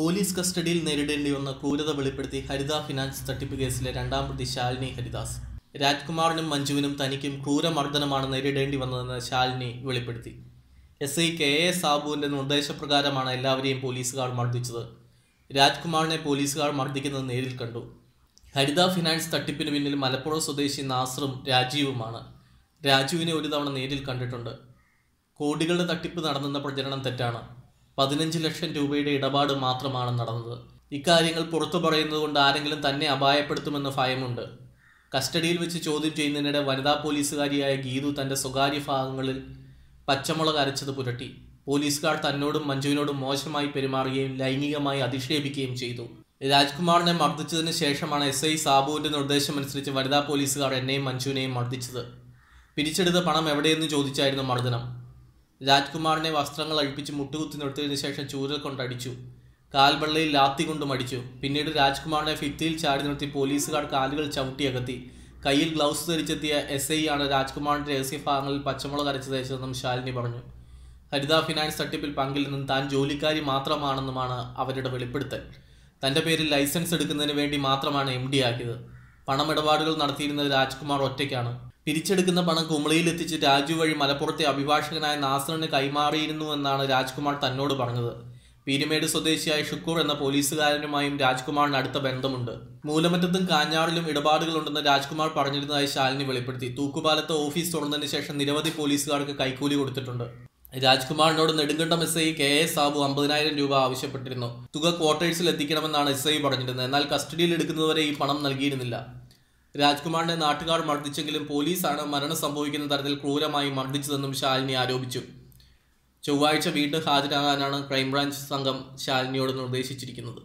police കസ്റ്റഡിയിൽ നേരിടേണ്ടി വന്ന ക്രൂരത വെളിപ്പെടുത്തി ഹരിത ഫിനാൻസ് തട്ടിപ്പ് കേസിലെ രണ്ടാം പ്രതി ശാലിനി ഹരിദാസ് രാജ്കുമാറിനും മഞ്ജുവിനും തനിക്കും ക്രൂരമർദ്ദനമാണ് നേരിടേണ്ടി വന്നതെന്ന് ശാലിനി വെളിപ്പെടുത്തി എസ് ഐ കെ എ സാബുവിൻ്റെ നിർദ്ദേശപ്രകാരമാണ് എല്ലാവരെയും പോലീസുകാർ മർദ്ദിച്ചത് രാജ്കുമാറിനെ പോലീസുകാർ മർദ്ദിക്കുന്നത് നേരിൽ കണ്ടു ഹരിത ഫിനാൻസ് തട്ടിപ്പിന് പിന്നിൽ മലപ്പുറം സ്വദേശി നാസറും രാജീവുമാണ് രാജുവിനെ ഒരു തവണ നേരിൽ കണ്ടിട്ടുണ്ട് കോടികളുടെ തട്ടിപ്പ് നടന്നെന്ന പ്രചരണം തെറ്റാണ് പതിനഞ്ച് ലക്ഷം രൂപയുടെ ഇടപാട് മാത്രമാണ് നടന്നത് ഇക്കാര്യങ്ങൾ പുറത്തു പറയുന്നത് കൊണ്ട് ആരെങ്കിലും തന്നെ അപായപ്പെടുത്തുമെന്ന് ഭയമുണ്ട് കസ്റ്റഡിയിൽ വെച്ച് ചോദ്യം ചെയ്യുന്നതിനിടെ വനിതാ പോലീസുകാരിയായ ഗീതു തൻ്റെ സ്വകാര്യ ഭാഗങ്ങളിൽ പച്ചമുളക് അരച്ചത് പുരട്ടി പോലീസുകാർ തന്നോടും മഞ്ജുവിനോടും മോശമായി പെരുമാറുകയും ലൈംഗികമായി അധിക്ഷേപിക്കുകയും ചെയ്തു രാജ്കുമാറിനെ മർദ്ദിച്ചതിന് ശേഷമാണ് എസ് ഐ സാബുവിൻ്റെ നിർദ്ദേശമനുസരിച്ച് വനിതാ പോലീസുകാർ എന്നെയും മഞ്ജുവിനെയും മർദ്ദിച്ചത് പിരിച്ചെടുത്ത പണം എവിടെയെന്ന് ചോദിച്ചായിരുന്നു മർദ്ദനം രാജ്കുമാറിനെ വസ്ത്രങ്ങൾ അഴിപ്പിച്ച് മുട്ടുകുത്തി നിർത്തിയതിനു ശേഷം ചൂരൽ കൊണ്ടടിച്ചു കാൽവെള്ളയിൽ ലാത്തി കൊണ്ടും അടിച്ചു പിന്നീട് രാജ്കുമാറിനെ ഫിത്തിയിൽ ചാടി നിർത്തി പോലീസുകാർ കാലുകൾ ചവിട്ടിയകത്തി കയ്യിൽ ഗ്ലൗസ് ധരിച്ചെത്തിയ എസ് ഐ ആണ് രാജ്കുമാറിന്റെ ഭാഗങ്ങളിൽ പച്ചമുളക് അരച്ച് ശാലിനി പറഞ്ഞു ഹരിത ഫിനാൻസ് തട്ടിപ്പിൽ പങ്കില്ലെന്നും താൻ ജോലിക്കാരി മാത്രമാണെന്നുമാണ് അവരുടെ വെളിപ്പെടുത്തൽ തന്റെ പേരിൽ ലൈസൻസ് എടുക്കുന്നതിന് വേണ്ടി മാത്രമാണ് എം ഡി ആക്കിയത് പണമിടപാടുകൾ നടത്തിയിരുന്നത് രാജ്കുമാർ ഒറ്റയ്ക്കാണ് പിരിച്ചെടുക്കുന്ന പണം കുമളിയിലെത്തിച്ച് രാജു വഴി മലപ്പുറത്തെ അഭിഭാഷകനായ നാസറിന് കൈമാറിയിരുന്നു എന്നാണ് രാജ്കുമാർ തന്നോട് പറഞ്ഞത് പീരുമേട് സ്വദേശിയായ ഷുക്കൂർ എന്ന പോലീസുകാരനുമായും രാജ്കുമാറിന് അടുത്ത ബന്ധമുണ്ട് മൂലമറ്റത്തും കാഞ്ഞാറിലും ഇടപാടുകളുണ്ടെന്ന് രാജ്കുമാർ പറഞ്ഞിരുന്നതായി ശാലിനി വെളിപ്പെടുത്തി തൂക്കുപാലത്ത് ഓഫീസ് തുറന്നതിന് ശേഷം നിരവധി പോലീസുകാർക്ക് കൈക്കൂലി കൊടുത്തിട്ടുണ്ട് രാജ്കുമാറിനോട് Nedumkandam S I K S Sabu അമ്പതിനായിരം രൂപ ആവശ്യപ്പെട്ടിരുന്നു തുക ക്വാർട്ടേഴ്സിൽ എത്തിക്കണമെന്നാണ് എസ് ഐ പറഞ്ഞിരുന്നത് എന്നാൽ കസ്റ്റഡിയിൽ എടുക്കുന്നതുവരെ ഈ പണം നൽകിയിരുന്നില്ല രാജ്കുമാറിനെ നാട്ടുകാർ മർദ്ദിച്ചെങ്കിലും പോലീസാണ് മരണം സംഭവിക്കുന്ന തരത്തിൽ ക്രൂരമായി മർദ്ദിച്ചതെന്നും ശാലിനി ആരോപിച്ചു ചൊവ്വാഴ്ച വീണ്ടും ഹാജരാകാനാണ് ക്രൈംബ്രാഞ്ച് സംഘം ശാലിനിയോട് നിർദ്ദേശിച്ചിരിക്കുന്നത്